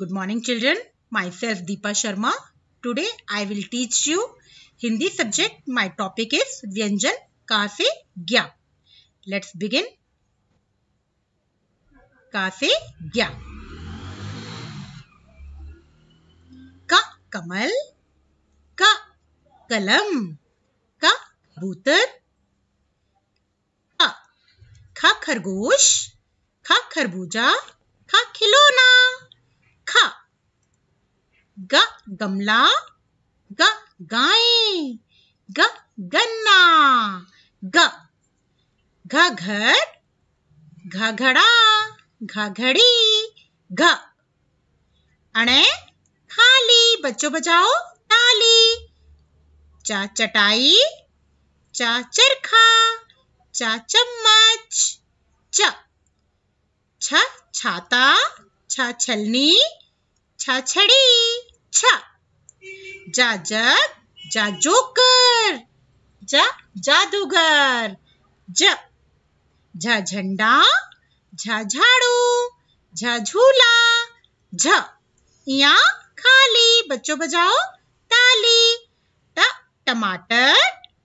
Good morning children. Myself Deepa Sharma. Today I will teach you Hindi subject. My topic is Vyanjan Ka se Gya. Let's begin. Ka se Gya. Ka kamal. Ka kalam. Ka कबूतर खा खरगोश खा खरबूजा खा खिलौना ग गमला ग गाय ग गन्ना ग घ घर घ घड़ा घ घड़ी घ अणे खाली बच्चों बजाओ ताली चा चटाई चा चरखा चा चम्मच च छ छाता छ छलनी छ छड़ी अच्छा जाजक जा जोकर जा जादूगर ज झा झंडा झा झाड़ू झा झूला झ या खाली बच्चों बजाओ ताली ट टमाटर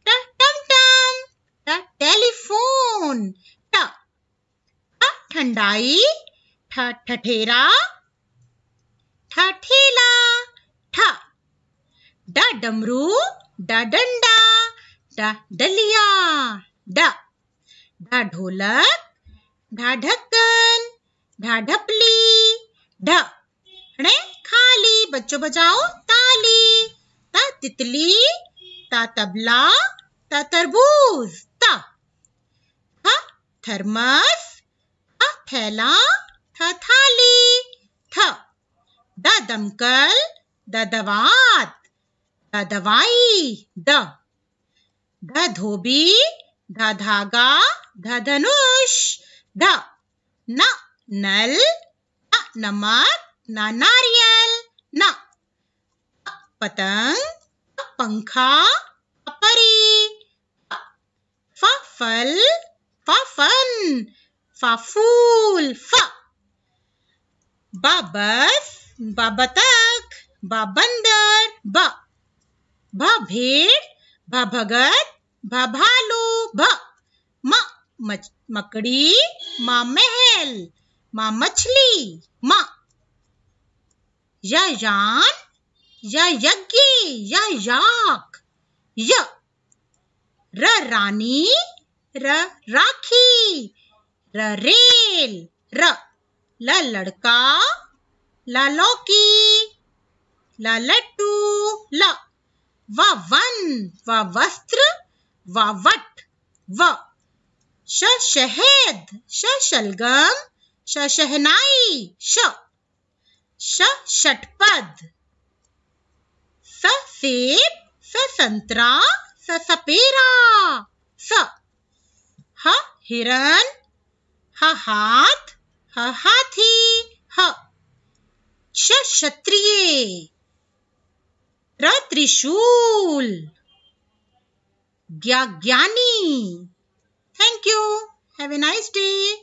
ट टमटम ट टेलीफोन ट ठंडाई ठ ठठेरा डमरू ड डंडा ड डलिया ड ढ ढोलक ढ ढक्कन ढ ढपली ढ खाली बच्चों बजाओ ताली ता तितली ता तबला ता तरबूज ता था थर्मस था थैला था थाली था द दमकल द दवात दवाई द द धोबी ध धागा द धनुष ध न नल न नमक न नारियल न पतंग पंखा परी फ फल फ फन फ फूल फ बाबस बाबतक बाबंदर बा भ भेड़ भ भगत भ भालू भ म मच, मकड़ी म महल म मछली म यान यज्ञ य याक य र रानी र राखी र रेल र ल लड़का ल लौकी ल लट्टू ल व वन व वस्त्र व वट व श शहद श शलगम श शहनाई श श षटपद स सेब स संतरा स सपेरा स ह हिरण ह हाथ ह हाथी ह क्ष क्षत्रिय Trishul. Gyagyani. Thank you. Have a nice day.